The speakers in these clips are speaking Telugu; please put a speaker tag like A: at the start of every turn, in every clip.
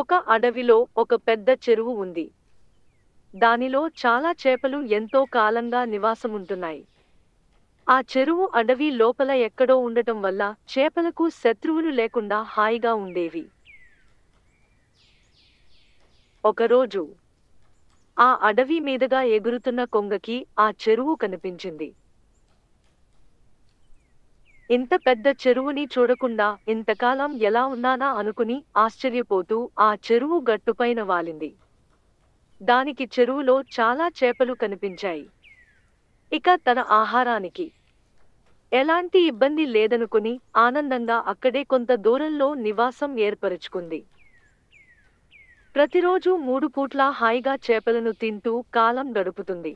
A: ఒక అడవిలో ఒక పెద్ద చెరువు ఉంది దానిలో చాలా చేపలు ఎంతో కాలంగా నివాసముంటున్నాయి ఆ చెరువు అడవి లోపల ఎక్కడో ఉండటం వల్ల చేపలకు శత్రువులు లేకుండా హాయిగా ఉండేవి ఒకరోజు ఆ అడవి మీదుగా ఎగురుతున్న కొంగకి ఆ చెరువు కనిపించింది ఇంత పెద్ద చెరువుని చూడకుండా ఇంతకాలం ఎలా ఉన్నానా అనుకుని ఆశ్చర్యపోతూ ఆ చెరువు గట్టుపైన వాలింది దానికి చెరువులో చాలా చేపలు కనిపించాయి ఇక తన ఆహారానికి ఎలాంటి ఇబ్బంది లేదనుకుని ఆనందంగా అక్కడే కొంత దూరంలో నివాసం ఏర్పరచుకుంది ప్రతిరోజు మూడు పూట్ల హాయిగా చేపలను తింటూ కాలం గడుపుతుంది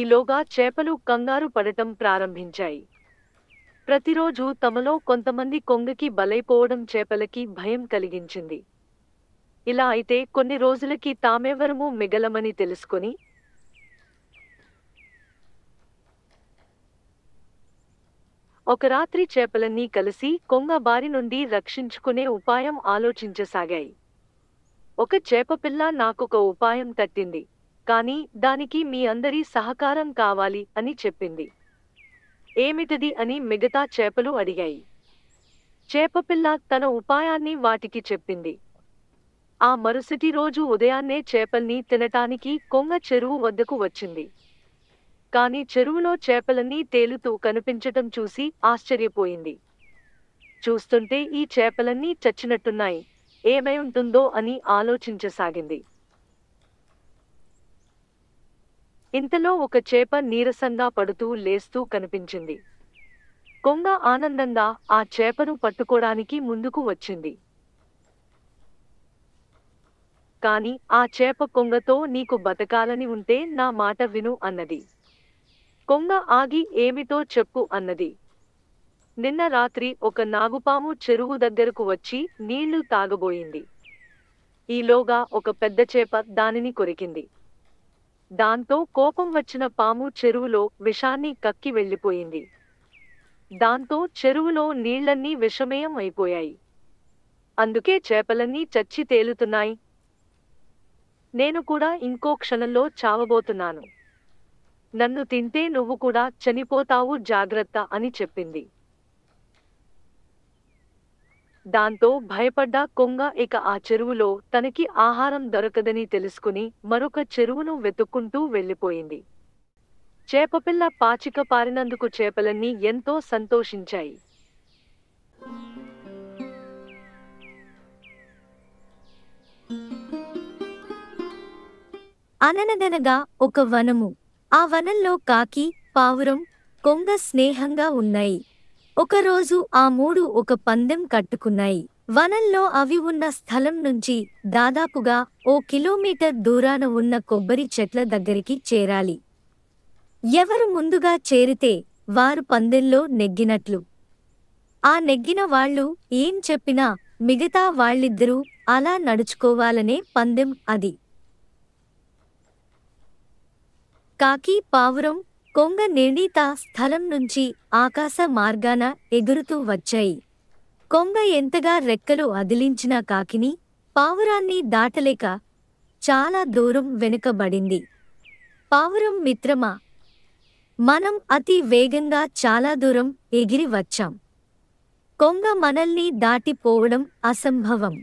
A: ఈలోగా చేపలు కంగారు పడటం ప్రారంభించాయి ప్రతిరోజు తమలో కొంతమంది కొంగకి బలైపోవడం చేపలకి భయం కలిగించింది ఇలా అయితే కొన్ని రోజులకి తామెవరము మిగలమని తెలుసుకుని ఒక రాత్రి చేపలన్నీ కలిసి కొంగ బారి నుండి రక్షించుకునే ఉపాయం ఆలోచించసాగాయి ఒక చేపపిల్ల నాకొక ఉపాయం తట్టింది కానీ దానికి మీ అందరి సహకారం కావాలి అని చెప్పింది ఏమిటది అని మిగతా చేపలు అడిగాయి చేపపిల్ల తన ఉపాయాన్ని వాటికి చెప్పింది ఆ మరుసటి రోజు ఉదయాన్నే చేపల్ని తినటానికి కొంగ చెరువు వద్దకు వచ్చింది కాని చెరువులో చేపలన్నీ తేలుతూ కనిపించటం చూసి ఆశ్చర్యపోయింది చూస్తుంటే ఈ చేపలన్నీ చచ్చినట్టున్నాయి ఏమై ఉంటుందో అని ఆలోచించసాగింది ఇంతలో ఒక చేప నీరసంగా పడుతూ లేస్తూ కనిపించింది కొంగ ఆనందంగా ఆ చేపను పట్టుకోడానికి ముందుకు వచ్చింది కాని ఆ చేప కొంగతో నీకు బతకాలని ఉంటే నా మాట విను అన్నది కొంగ ఆగి ఏమిటో చెప్పు అన్నది నిన్న రాత్రి ఒక నాగుపాము చెరువు దగ్గరకు వచ్చి నీళ్లు తాగబోయింది ఈలోగా ఒక పెద్ద చేప దానిని కొరికింది దాంతో కోపం వచ్చిన పాము చెరువులో విషాన్ని కక్కి వెళ్ళిపోయింది దాంతో చెరువులో నీళ్లన్నీ విషమయం అయిపోయాయి అందుకే చేపలన్నీ చచ్చి తేలుతున్నాయి నేను కూడా ఇంకో క్షణంలో చావబోతున్నాను నన్ను తింటే నువ్వు కూడా చనిపోతావు జాగ్రత్త అని చెప్పింది దాంతో భయపడ్డ కొంగ ఇక ఆ చెరువులో తనకి ఆహారం దొరకదని తెలుసుకుని మరొక చెరువును వెతుక్కుంటూ వెళ్ళిపోయింది చేపపిల్ల పాచిక పారినందుకు చేపలన్నీ ఎంతో సంతోషించాయి
B: అననదనగా ఒక వనము ఆ వనంలో కాకి పావురం కొంగ స్నేహంగా ఉన్నాయి ఒకరోజు ఆ మూడు ఒక పందెం కట్టుకున్నాయి వనంలో అవి ఉన్న స్థలం నుంచి దాదాపుగా ఓ కిలోమీటర్ దూరాన ఉన్న కొబ్బరి చెట్ల దగ్గరికి చేరాలి ఎవరు ముందుగా చేరితే వారు పందెంలో నెగ్గినట్లు ఆ నెగ్గిన వాళ్ళు ఏం చెప్పినా మిగతా వాళ్ళిద్దరూ అలా నడుచుకోవాలనే పందెం అది కాకి పావురం కొంగ నిర్ణీత స్థలం నుంచి ఆకాశ మార్గాన ఎగురుతూ వచ్చాయి కొంగ ఎంతగా రెక్కలు అదిలించిన కాకిని పావురాన్ని దాటలేక చాలా దూరం వెనుకబడింది పావురం మిత్రమా మనం అతి వేగంగా చాలా దూరం ఎగిరి వచ్చాం కొంగ మనల్ని దాటిపోవడం అసంభవం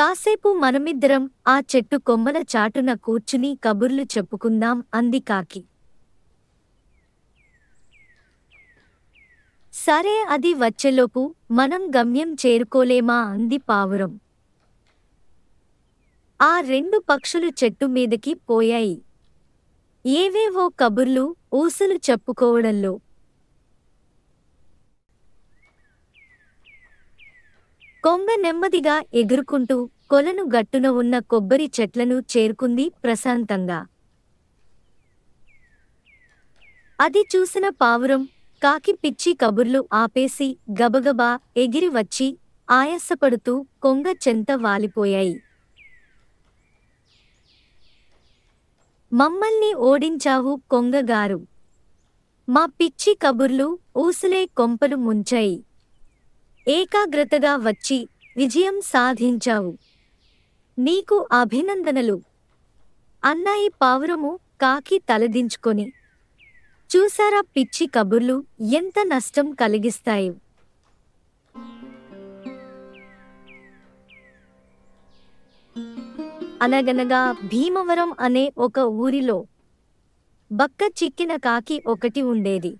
B: కాసేపు మనమిద్దరం ఆ చెట్టు కొమ్మల చాటున కూర్చుని కబుర్లు చెప్పుకుందాం అంది కాకి సరే అది వచ్చేలోపు మనం గమ్యం చేరుకోలేమా అంది పావురం ఆ రెండు పక్షులు చెట్టు మీదకి పోయాయి ఏవేవో కబుర్లు ఊసలు చెప్పుకోవడంలో కొంగ నెమ్మదిగా ఎగురుకుంటూ కొలను గట్టున ఉన్న కొబ్బరి చెట్లను చేరుకుంది ప్రశాంతంగా అది చూసిన పావురం కాకి పిచ్చి కబుర్లు ఆపేసి గబగబా ఎగిరి వచ్చి ఆయాసపడుతూ కొంగ చెంత వాలిపోయాయి మమ్మల్ని ఓడించావు కొంగగారు మా పిచ్చి కబుర్లు ఊసులే కొంపలు ముంచాయి ఏకాగ్రతగా వచ్చి విజయం సాధించావు నీకు అభినందనలు అన్నాయి పావురము కాకి తలదించుకొని చూసారా పిచ్చి కబుర్లు ఎంత నష్టం కలిగిస్తాయి అనగనగా భీమవరం అనే ఒక ఊరిలో బక్క చిక్కిన కాకి ఒకటి ఉండేది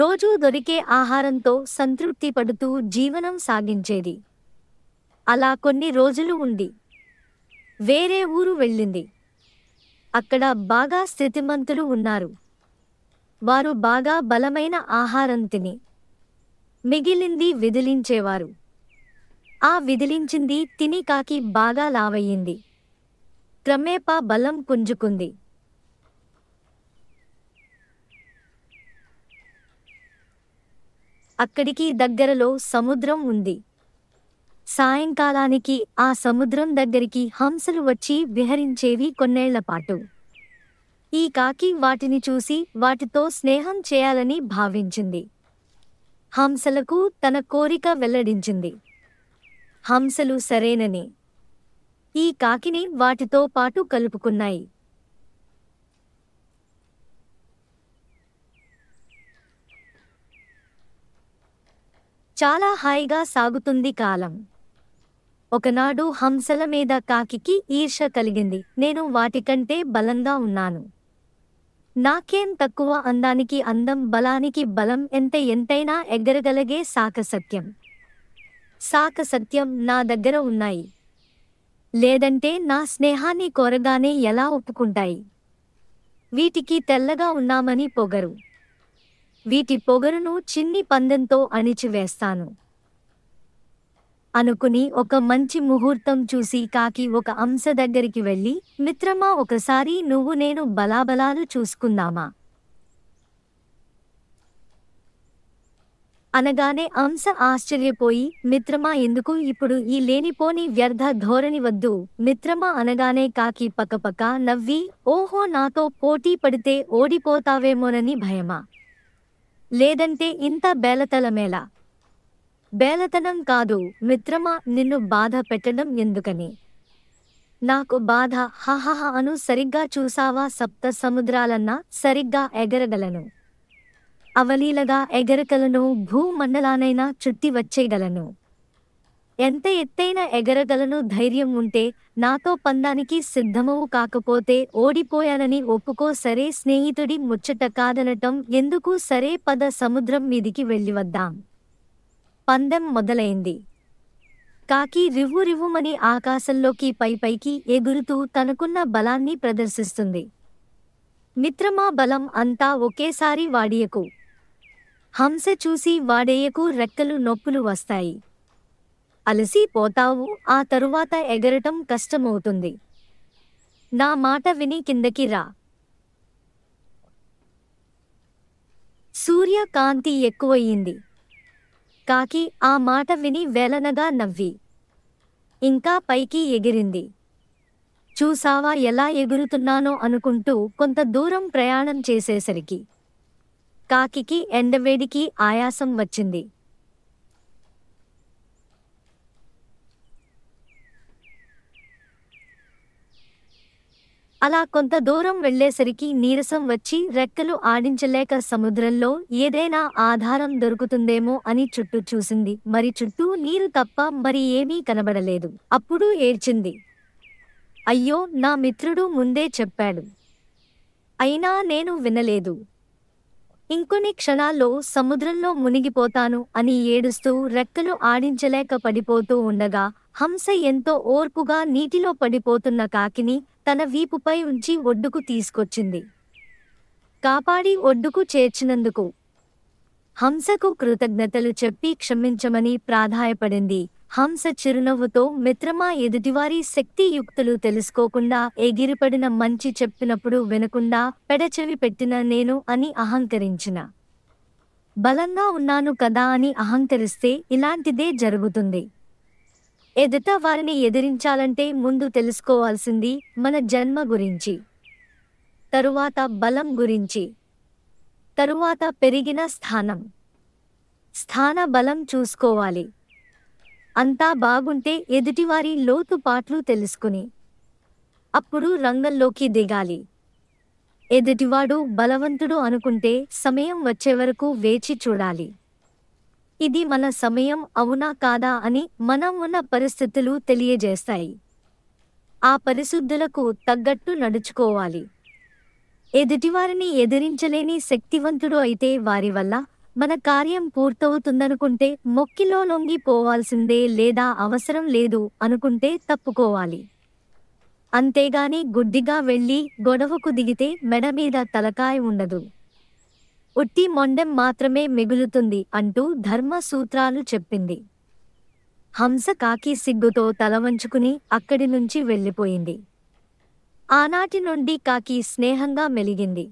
B: రోజూ దొరికే ఆహారంతో సంతృప్తి పడుతూ జీవనం సాగించేది అలా కొన్ని రోజులు ఉంది వేరే ఊరు వెళ్ళింది అక్కడ బాగా స్థితిమంతులు ఉన్నారు వారు బాగా బలమైన ఆహారం తిని మిగిలింది విదిలించేవారు ఆ విదిలించింది తిని కాకి బాగా లావయ్యింది క్రమేపా బలం పుంజుకుంది అక్కడికి దగ్గరలో సముద్రం ఉంది సాయంకాలానికి ఆ సముద్రం దగ్గరికి హంసలు వచ్చి విహరించేవి కొన్నేళ్లపాటు ఈ కాకి వాటిని చూసి వాటితో స్నేహం చేయాలని భావించింది హంసలకు తన కోరిక వెల్లడించింది హంసలు సరేనని ఈ కాకిని వాటితో పాటు కలుపుకున్నాయి చాలా హాయిగా సాగుతుంది కాలం ఒకనాడు హంసల మీద కాకికి ఈర్ష కలిగింది నేను వాటికంటే బలంగా ఉన్నాను నాకేం తక్కువ అందానికి అందం బలానికి బలం ఎంత ఎంతైనా ఎగరగలిగే సాక సత్యం నా దగ్గర ఉన్నాయి లేదంటే నా స్నేహాన్ని కోరగానే ఎలా ఒప్పుకుంటాయి వీటికి తెల్లగా ఉన్నామని పొగరు వీటి పొగరును చిన్ని పందెంతో అణిచివేస్తాను అనుకుని ఒక మంచి ముహూర్తం చూసి కాకి ఒక అంశ దగ్గరికి వెళ్ళి మిత్రమా ఒకసారి నువ్వు నేను బలాబలాలు చూసుకుందామా అనగానే అంశ ఆశ్చర్యపోయి మిత్రమా ఎందుకు ఇప్పుడు ఈ లేనిపోని వ్యర్థ ధోరణి వద్దు మిత్రమా అనగానే కాకి పక్కపక్క నవ్వి ఓహో నాతో పోటీ పడితే ఓడిపోతావేమోనని భయమా లేదంటే ఇంత బేలతలమేలా బేలతనం కాదు మిత్రమా నిన్ను బాధ పెట్టడం ఎందుకని నాకు బాధ హహహ అను సరిగ్గా చూసావా సప్త సముద్రాలన్నా సరిగ్గా ఎగరగలను అవలీలగా ఎగరగలను భూమండలానైనా చుట్టి వచ్చేయగలను ఎంత ఎత్తైన ఎగరగలను ధైర్యం ఉంటే నాతో పందానికి సిద్ధమవు కాకపోతే ఓడిపోయానని ఒప్పుకో సరే స్నేహితుడి ముచ్చట కాదనటం ఎందుకు సరే పద సముద్రం మీదికి వద్దాం పందెం మొదలైంది కాకి రివ్వు రివ్వుమని ఆకాశంలోకి పైపైకి ఎగురుతూ తనకున్న బలాన్ని ప్రదర్శిస్తుంది మిత్రమా బలం అంతా ఒకేసారి వాడియకు హంస చూసి వాడేయకు రెక్కలు నొప్పులు వస్తాయి అలసిపోతావు ఆ తరువాత ఎగరటం కష్టమవుతుంది నా మాట విని కిందకి రా సూర్యకాంతి ఎక్కువయ్యింది కాకి ఆ మాట విని వేలనగా నవ్వి ఇంకా పైకి ఎగిరింది చూసావా ఎలా ఎగురుతున్నానో అనుకుంటూ కొంత దూరం ప్రయాణం చేసేసరికి కాకికి ఎండవేడికి ఆయాసం వచ్చింది అలా కొంత దూరం వెళ్లేసరికి నీరసం వచ్చి రెక్కలు ఆడించలేక సముద్రంలో ఏదైనా ఆధారం దొరుకుతుందేమో అని చుట్టూ చూసింది మరి చుట్టూ నీరు తప్ప మరి ఏమీ కనబడలేదు అప్పుడు ఏడ్చింది అయ్యో నా మిత్రుడు ముందే చెప్పాడు అయినా నేను వినలేదు ఇంకొన్ని క్షణాల్లో సముద్రంలో మునిగిపోతాను అని ఏడుస్తూ రెక్కలు ఆడించలేక పడిపోతూ ఉండగా హంస ఎంతో ఓర్పుగా నీటిలో పడిపోతున్న కాకిని తన వీపుపై ఉంచి ఒడ్డుకు తీసుకొచ్చింది కాపాడి ఒడ్డుకు చేర్చినందుకు హంసకు కృతజ్ఞతలు చెప్పి క్షమించమని ప్రాధాయపడింది హంస చిరునవ్వుతో మిత్రమా ఎదుటివారి శక్తియుక్తులు తెలుసుకోకుండా ఎగిరిపడిన మంచి చెప్పినప్పుడు వినకుండా పెడచెవి పెట్టిన నేను అని అహంకరించిన బలంగా ఉన్నాను కదా అని అహంకరిస్తే ఇలాంటిదే జరుగుతుంది ఎదుట వారిని ఎదిరించాలంటే ముందు తెలుసుకోవాల్సింది మన జన్మ గురించి తరువాత బలం గురించి తరువాత పెరిగిన స్థానం స్థాన బలం చూసుకోవాలి అంతా బాగుంటే ఎదుటివారి లోతుపాట్లు తెలుసుకుని అప్పుడు రంగంలోకి దిగాలి ఎదుటివాడు బలవంతుడు అనుకుంటే సమయం వచ్చే వరకు వేచి చూడాలి ఇది మన సమయం అవునా కాదా అని మనం ఉన్న పరిస్థితులు తెలియజేస్తాయి ఆ పరిశుద్ధులకు తగ్గట్టు నడుచుకోవాలి ఎదుటివారిని ఎదిరించలేని శక్తివంతుడు అయితే వారి వల్ల మన కార్యం పూర్తవుతుందనుకుంటే మొక్కిలో లొంగిపోవాల్సిందే లేదా అవసరం లేదు అనుకుంటే తప్పుకోవాలి అంతేగాని గుడ్డిగా వెళ్ళి గొడవకు దిగితే మెడ మీద తలకాయ ఉండదు ఉట్టి మొండెం మాత్రమే మిగులుతుంది అంటూ ధర్మ సూత్రాలు చెప్పింది హంస కాకి సిగ్గుతో తలవంచుకుని అక్కడి నుంచి వెళ్ళిపోయింది ఆనాటి నుండి కాకి స్నేహంగా మెలిగింది